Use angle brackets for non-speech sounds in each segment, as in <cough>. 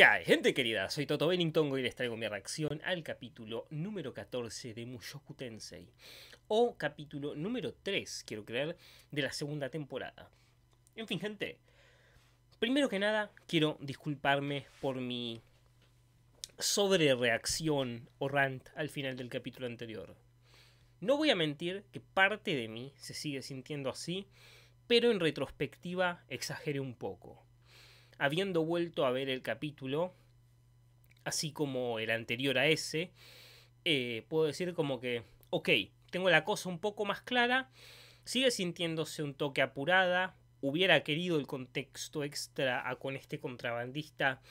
¿Qué gente querida? Soy Toto Bennington y les traigo mi reacción al capítulo número 14 de Mushoku Tensei, o capítulo número 3, quiero creer, de la segunda temporada. En fin, gente, primero que nada, quiero disculparme por mi sobre reacción o rant al final del capítulo anterior. No voy a mentir que parte de mí se sigue sintiendo así, pero en retrospectiva exagere un poco habiendo vuelto a ver el capítulo, así como el anterior a ese, eh, puedo decir como que, ok, tengo la cosa un poco más clara, sigue sintiéndose un toque apurada, hubiera querido el contexto extra con este contrabandista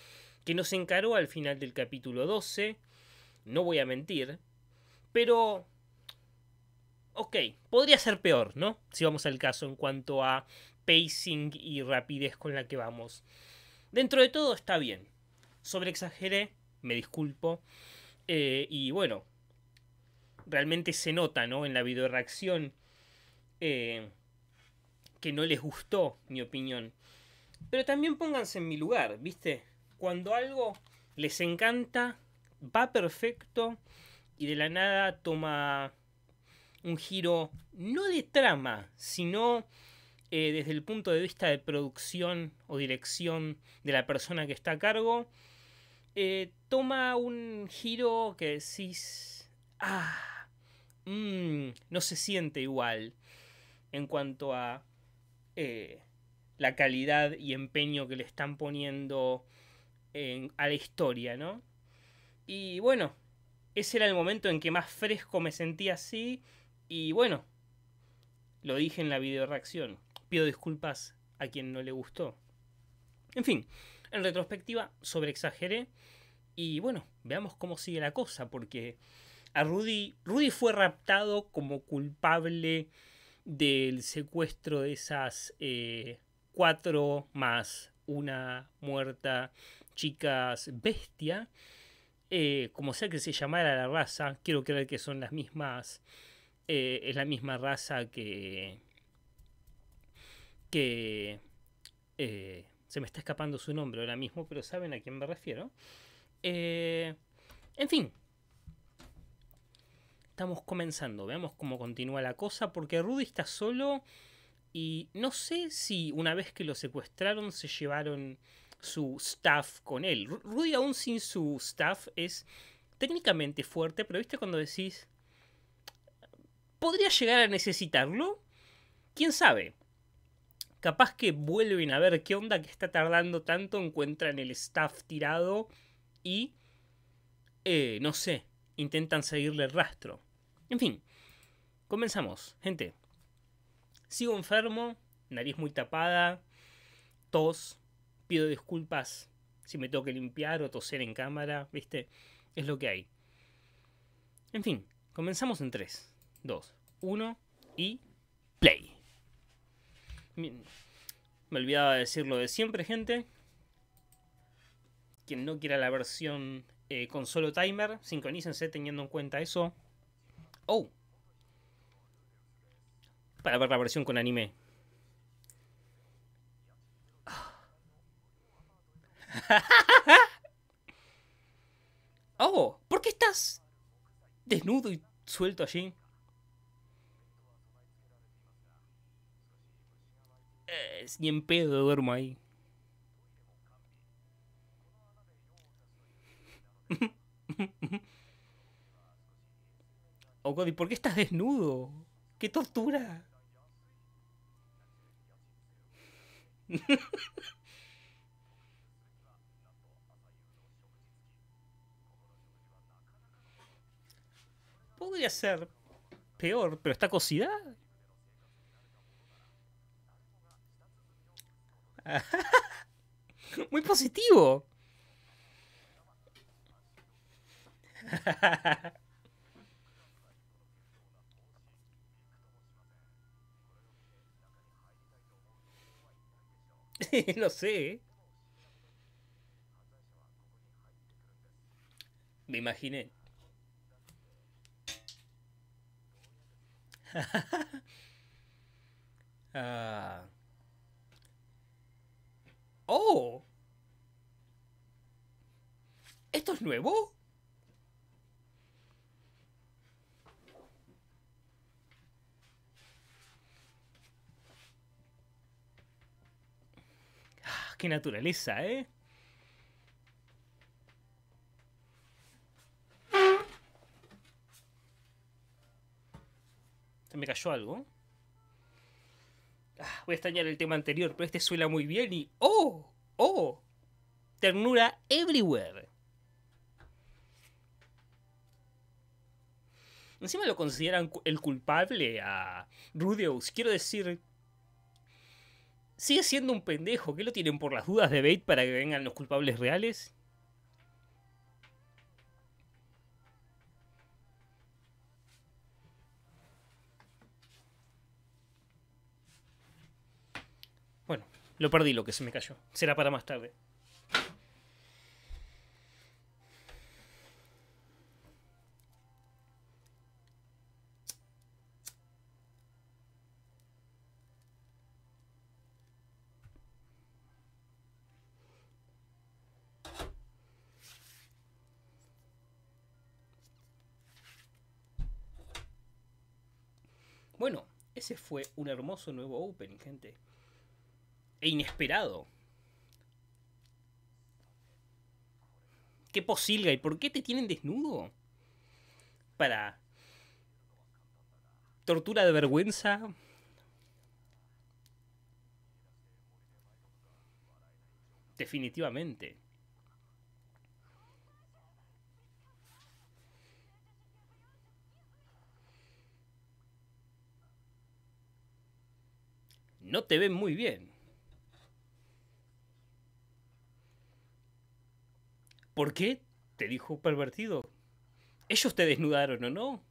que nos encaró al final del capítulo 12, no voy a mentir, pero... Ok, podría ser peor, ¿no? Si vamos al caso en cuanto a pacing y rapidez con la que vamos. Dentro de todo está bien. Sobreexageré, me disculpo. Eh, y bueno, realmente se nota, En la videoreacción eh, que no les gustó mi opinión. Pero también pónganse en mi lugar, ¿viste? Cuando algo les encanta, va perfecto y de la nada toma un giro no de trama, sino eh, desde el punto de vista de producción o dirección de la persona que está a cargo, eh, toma un giro que decís, ah, mm, no se siente igual en cuanto a eh, la calidad y empeño que le están poniendo a la historia, ¿no? Y bueno, ese era el momento en que más fresco me sentí así y bueno, lo dije en la videoreacción. Pido disculpas a quien no le gustó. En fin, en retrospectiva sobreexageré y bueno, veamos cómo sigue la cosa porque a Rudy Rudy fue raptado como culpable del secuestro de esas eh, cuatro más una muerta chicas bestia, eh, como sea que se llamara la raza, quiero creer que son las mismas, eh, es la misma raza que, que eh, se me está escapando su nombre ahora mismo, pero saben a quién me refiero. Eh, en fin, estamos comenzando, veamos cómo continúa la cosa, porque Rudy está solo y no sé si una vez que lo secuestraron se llevaron su staff con él. Rudy aún sin su staff es técnicamente fuerte, pero viste cuando decís, ¿podría llegar a necesitarlo? ¿Quién sabe? capaz que vuelven a ver qué onda que está tardando tanto, encuentran el staff tirado y, eh, no sé, intentan seguirle el rastro. En fin, comenzamos, gente. Sigo enfermo, nariz muy tapada, tos, pido disculpas si me tengo que limpiar o toser en cámara, ¿viste? Es lo que hay. En fin, comenzamos en 3, 2, 1 y play. Me olvidaba decirlo de siempre, gente. Quien no quiera la versión eh, con solo timer, sincronícense teniendo en cuenta eso. ¡Oh! Para ver la versión con anime. <laughs> ¡Oh! ¿Por qué estás desnudo y suelto allí? eh, ni en pedo duermo ahí. <laughs> oh por qué estás desnudo? ¡Qué tortura! <laughs> Podría ser peor, pero está cocida. <laughs> Muy positivo. <laughs> no sé. Me imaginé. <laughs> ah. ¡Oh! ¿Esto es nuevo? Ah, ¡Qué naturaleza, eh! Se me cayó algo puede extrañar el tema anterior, pero este suena muy bien y ¡oh! ¡oh! Ternura everywhere. Encima lo consideran el culpable a Rudeus. Quiero decir, sigue siendo un pendejo. ¿Qué lo tienen por las dudas de Bait para que vengan los culpables reales? Lo perdí lo que se me cayó. Será para más tarde. Bueno, ese fue un hermoso nuevo opening, gente e inesperado. ¿Qué posilga y por qué te tienen desnudo? Para tortura de vergüenza. Definitivamente. No te ven muy bien. ¿Por qué? Te dijo pervertido. Ellos te desnudaron o no.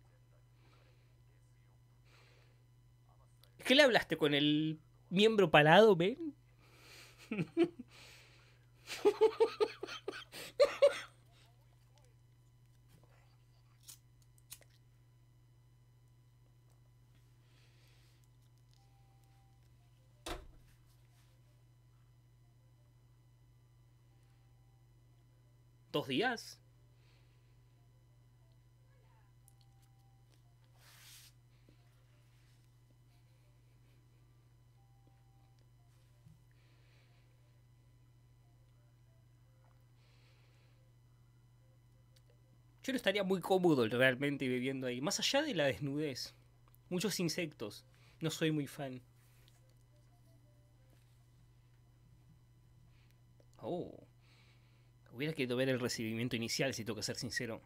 ¿Es que le hablaste con el miembro palado, ven? <laughs> días. Yo no estaría muy cómodo realmente viviendo ahí, más allá de la desnudez. Muchos insectos, no soy muy fan. Oh. Hubiera querido ver el recibimiento inicial, si tengo que ser sincero.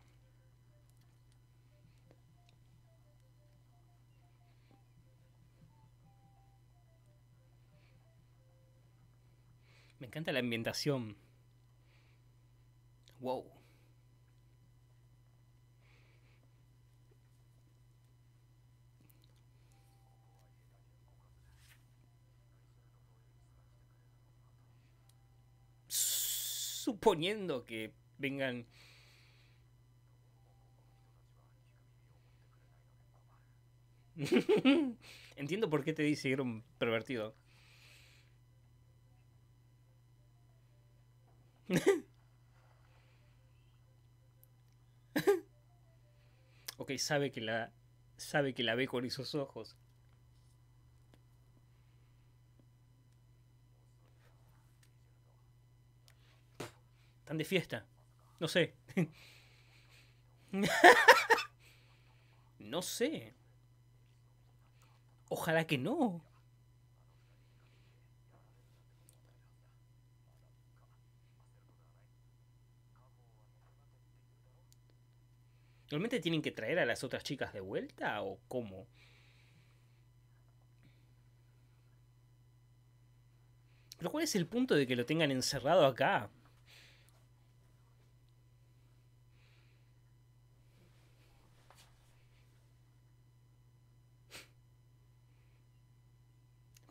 Me encanta la ambientación. Wow. suponiendo que vengan <laughs> Entiendo por qué te dice que un pervertido. <laughs> ok, sabe que la. sabe que la ve con esos ojos. de fiesta. No sé. no sé. Ojalá que no. ¿Realmente tienen que traer a las otras chicas de vuelta o cómo? Pero ¿cuál es el punto de que lo tengan encerrado acá?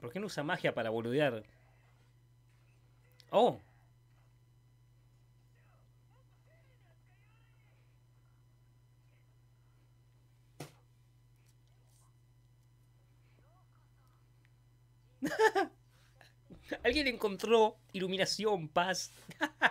¿Por qué no usa magia para boludear? Oh. <laughs> Alguien encontró iluminación, paz. <laughs>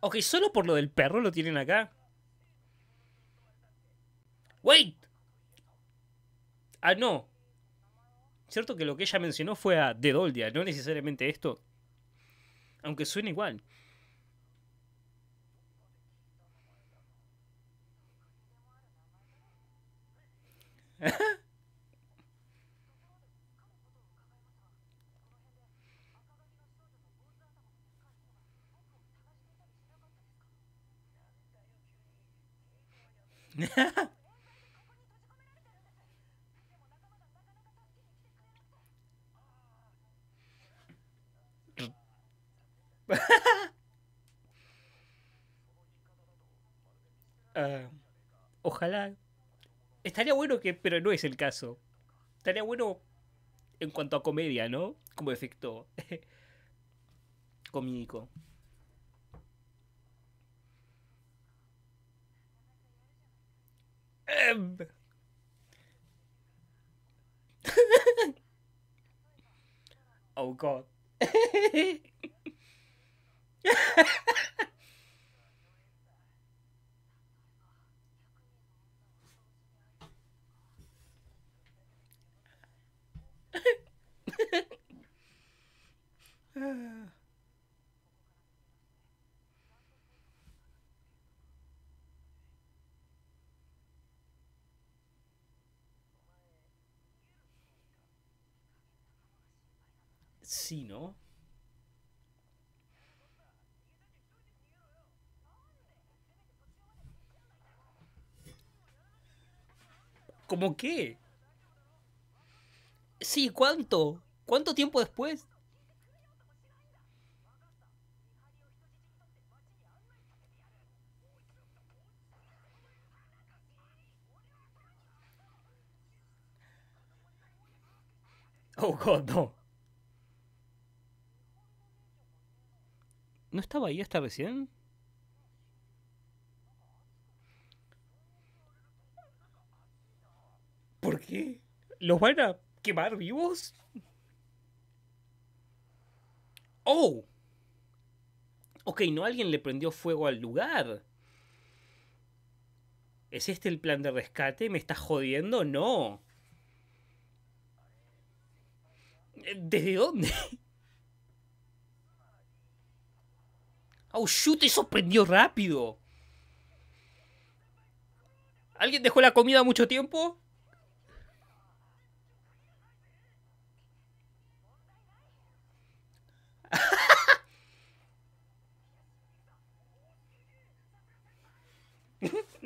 Ok, solo por lo del perro lo tienen acá. ¡Wait! Ah, no. Cierto que lo que ella mencionó fue a The Doldia, no necesariamente esto. Aunque suena igual. Ah, ojalá. Estaría bueno que, pero no es el caso. Estaría bueno en cuanto a comedia, ¿no? Como efecto <laughs> cómico. him! oh god. <laughs> Sí, ¿no? ¿Cómo qué? Sí, ¿cuánto? ¿Cuánto tiempo después? Oh, God, no. ¿No estaba ahí hasta recién? ¿Por qué? ¿Los van a quemar vivos? ¡Oh! Ok, no alguien le prendió fuego al lugar. ¿Es este el plan de rescate? ¿Me estás jodiendo? No. ¿Desde dónde? Oh, shoot, eso sorprendió rápido. ¿Alguien dejó la comida mucho tiempo? <laughs>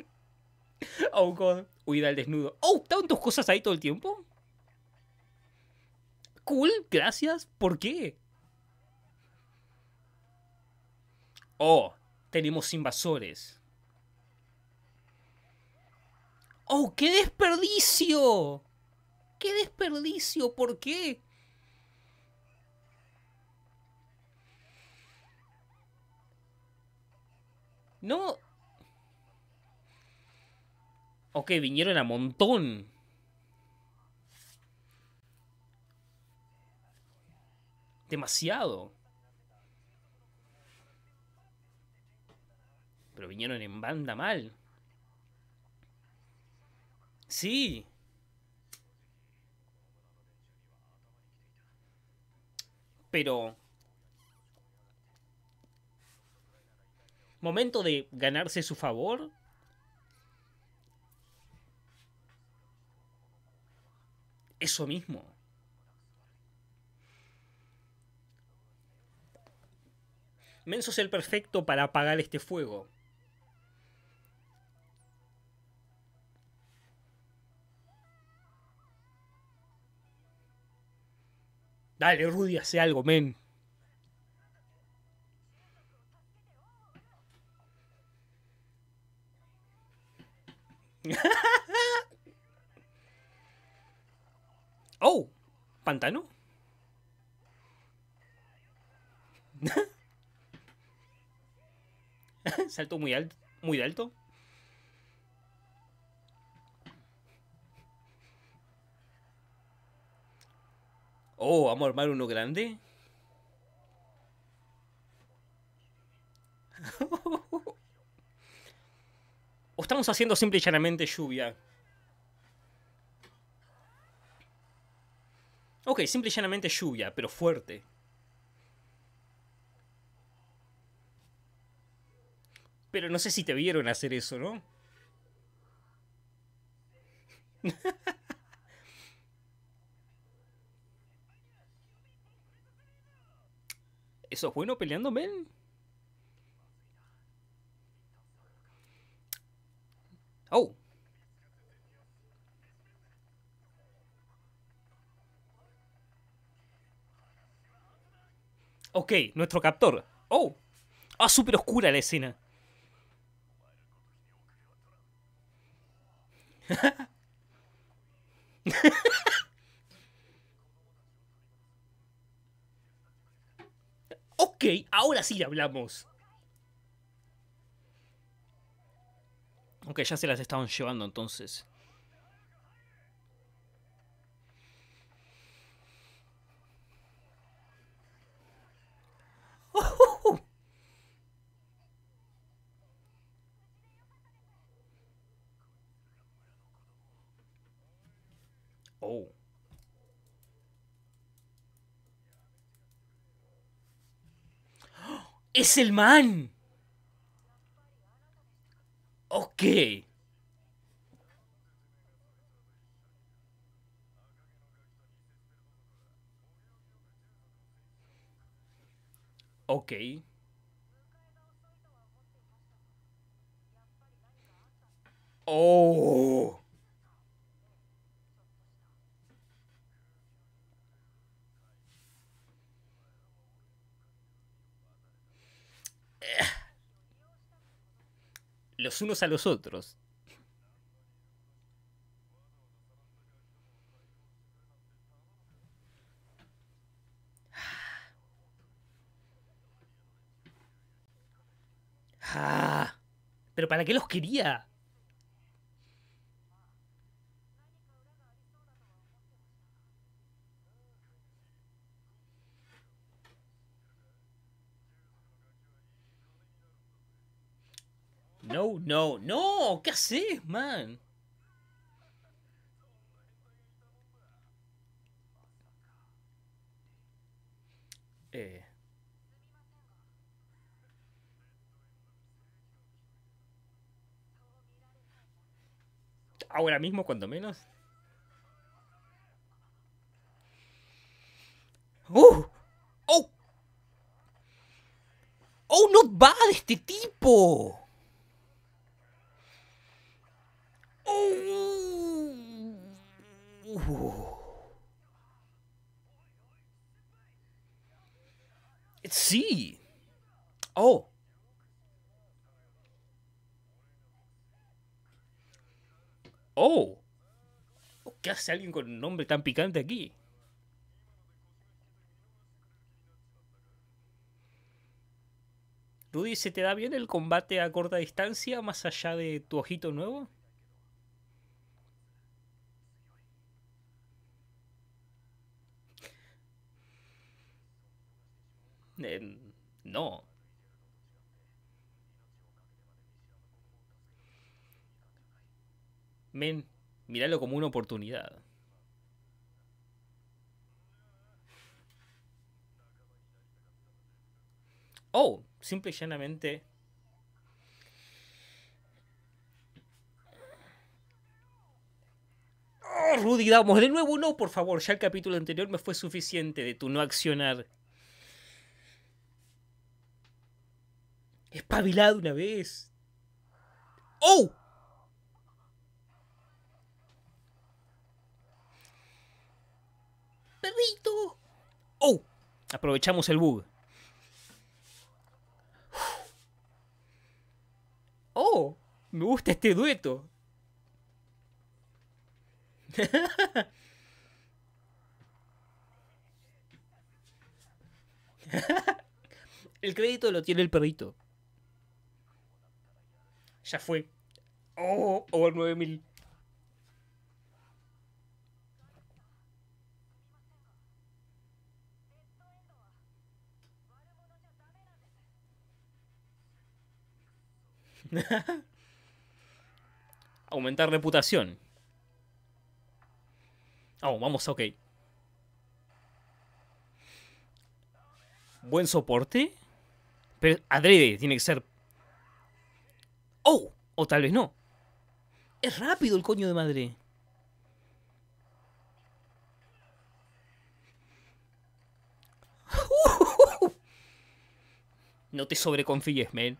oh god, huida al desnudo. Oh, ¿estaban tus cosas ahí todo el tiempo? Cool, gracias. ¿Por qué? Oh, tenemos invasores. ¡Oh, qué desperdicio! ¡Qué desperdicio! ¿Por qué? No. Ok, vinieron a montón. Demasiado. vinieron en banda mal. Sí. Pero... Momento de ganarse su favor. Eso mismo. Menso es el perfecto para apagar este fuego. Dale, Rudy, hace algo, men. <laughs> oh, pantano. <laughs> Salto muy alto, muy alto. Oh, vamos a armar uno grande. <laughs> o estamos haciendo simple y llanamente lluvia. Ok, simple y llanamente lluvia, pero fuerte. Pero no sé si te vieron hacer eso, ¿no? <laughs> ¿Eso fue bueno peleándome? Oh. Ok, nuestro captor. Oh. Ah, súper oscura la escena. <laughs> Ok, ahora sí hablamos. Aunque ya se las estaban llevando entonces. <laughs> Oh, Oh. es el man. Ok. Ok. Oh. <sighs> los unos a los otros. <sighs> Ah, pero ¿para qué los quería? No, no, ¿qué haces, man? Eh. Ahora mismo, cuando menos. ¡Oh! ¡Oh! ¡Oh, no va de este tipo! It's Oh. Oh. ¿Qué hace alguien con un nombre tan picante aquí? Rudy, ¿se te da bien el combate a corta distancia más allá de tu ojito nuevo? Eh, no. Men, míralo como una oportunidad. Oh, simple y llanamente oh, Rudy, damos de nuevo no, por favor. Ya el capítulo anterior me fue suficiente de tu no accionar. Espabilado una vez. ¡Oh! ¡Perrito! ¡Oh! Aprovechamos el bug. ¡Oh! Me gusta este dueto. <laughs> el crédito lo tiene el perrito ya fue. Oh, o oh, el 9000. <laughs> Aumentar reputación. Oh, vamos, ok. Buen soporte. Pero adrede, tiene que ser ¡Oh! O tal vez no. Es rápido el coño de madre. No te sobreconfíes, men.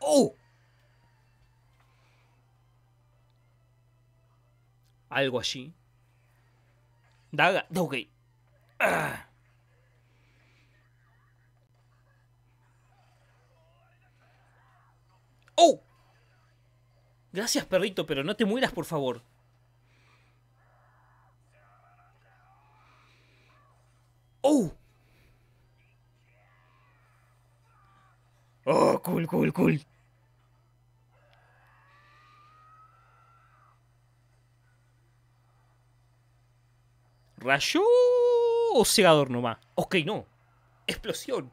¡Oh! Algo así. Daga. Gracias, perrito, pero no te mueras, por favor. ¡Oh! ¡Oh, cool, cool, cool! Rayo o cegador nomás? Ok, no. Explosión.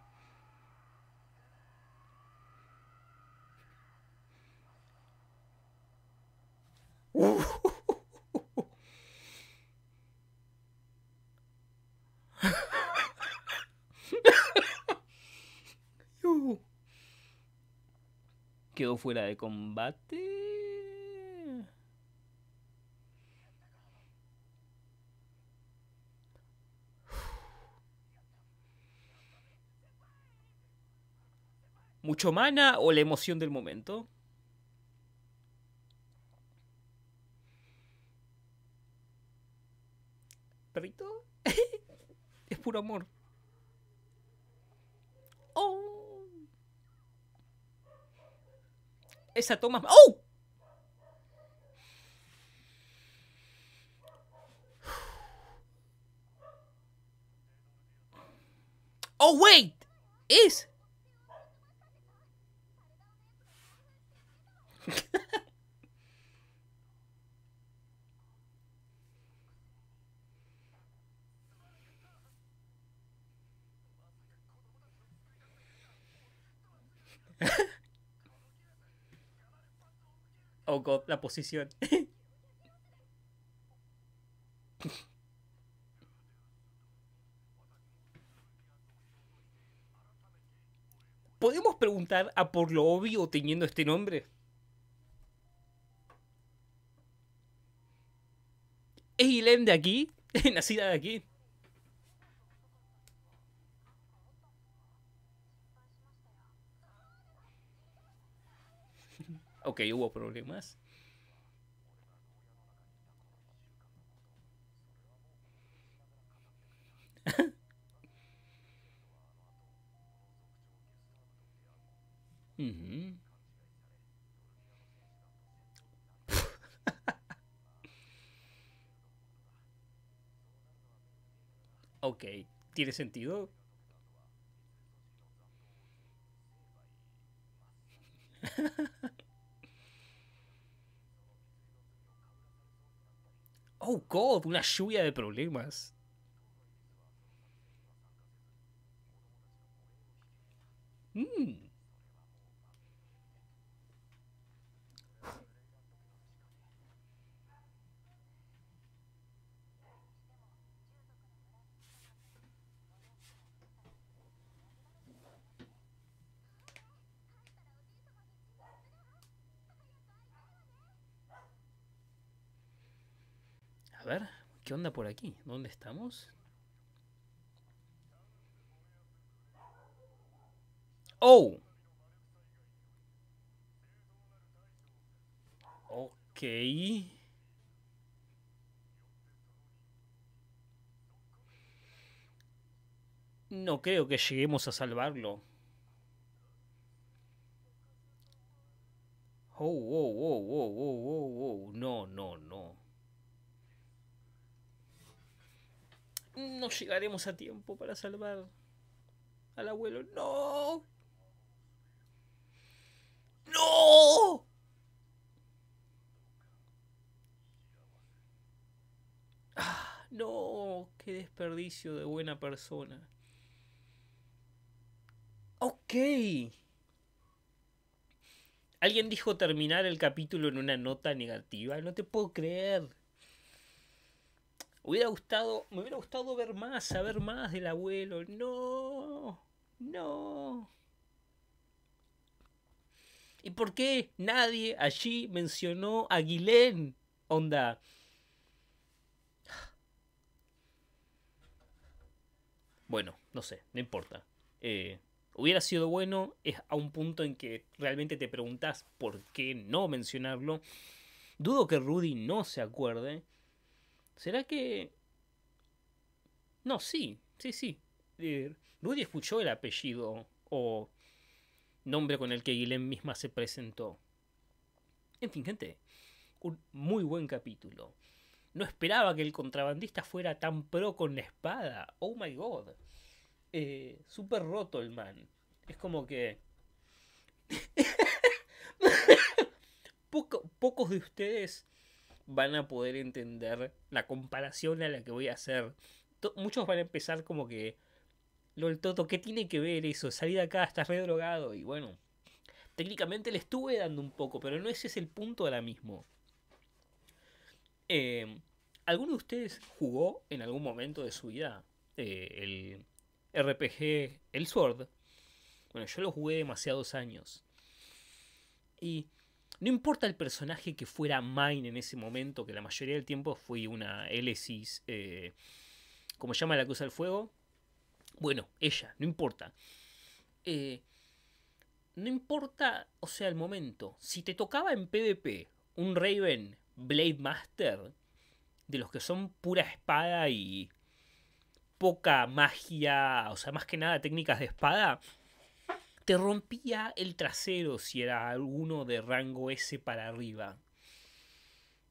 <laughs> Quedó fuera de combate. ¿Mucho mana o la emoción del momento? <laughs> es puro amor. Oh. Esa toma. ¡Oh! Oh, wait. Es. <laughs> oh god, la posición. ¿Podemos preguntar a por lo obvio teniendo este nombre? ¿Es de aquí? <laughs> ¿Nacida de aquí? ok, hubo problemas. ok, ¿tiene sentido? <laughs> Oh, God, una lluvia de problemas. Mm. ver, ¿qué onda por aquí? ¿Dónde estamos? ¡Oh! Ok. No creo que lleguemos a salvarlo. Oh, oh, oh, oh, oh, oh, oh. No, no, no. No llegaremos a tiempo para salvar al abuelo. ¡No! ¡No! ¡Ah, no! ¡Qué desperdicio de buena persona! Ok. Alguien dijo terminar el capítulo en una nota negativa. No te puedo creer. Hubiera gustado, me hubiera gustado ver más, saber más del abuelo. No, no. ¿Y por qué nadie allí mencionó a Guilén? Onda. Bueno, no sé, no importa. Eh, hubiera sido bueno es a un punto en que realmente te preguntas por qué no mencionarlo. Dudo que Rudy no se acuerde. ¿Será que.? No, sí, sí, sí. Eh, Rudy escuchó el apellido o nombre con el que Guilén misma se presentó. En fin, gente, un muy buen capítulo. No esperaba que el contrabandista fuera tan pro con la espada. Oh my god. Eh, Súper roto el man. Es como que. <laughs> pocos de ustedes van a poder entender la comparación a la que voy a hacer. muchos van a empezar como que, LOL Toto, ¿qué tiene que ver eso? Salí de acá, estás redrogado Y bueno, técnicamente le estuve dando un poco, pero no ese es el punto ahora mismo. Em, ¿Alguno de ustedes jugó en algún momento de su vida eh, el RPG El Sword? Bueno, yo lo jugué demasiados años. Y no importa el personaje que fuera Mine en ese momento, que la mayoría del tiempo fue una Elesis, eh, como llama la cosa del fuego. Bueno, ella, no importa. Eh, no importa, o sea, el momento. Si te tocaba en PvP un Raven Blade Master, de los que son pura espada y poca magia, o sea, más que nada técnicas de espada, te rompía el trasero si era alguno de rango S para arriba.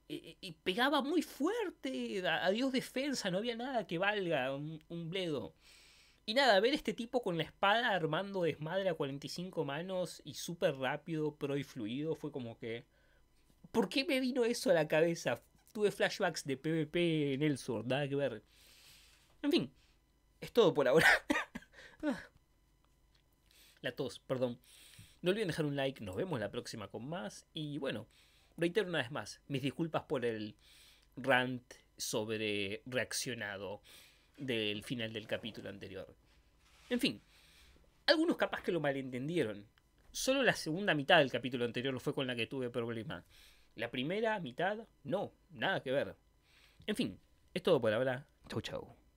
Y, pegaba muy fuerte, adiós defensa, no había nada que valga un, bledo. Y nada, ver este tipo con la espada armando desmadre a 45 manos y súper rápido, pro y fluido, fue como que... ¿Por qué me vino eso a la cabeza? Tuve flashbacks de PvP en el sur, nada que ver. En fin, es todo por ahora. <laughs> Ah. La tos, perdón. No olviden dejar un like, nos vemos la próxima con más. Y bueno, reitero una vez más, mis disculpas por el rant sobre reaccionado del final del capítulo anterior. En fin, algunos capaz que lo malentendieron. Solo la segunda mitad del capítulo anterior fue con la que tuve problema. La primera mitad, no, nada que ver. En fin, es todo por ahora. Chau chau.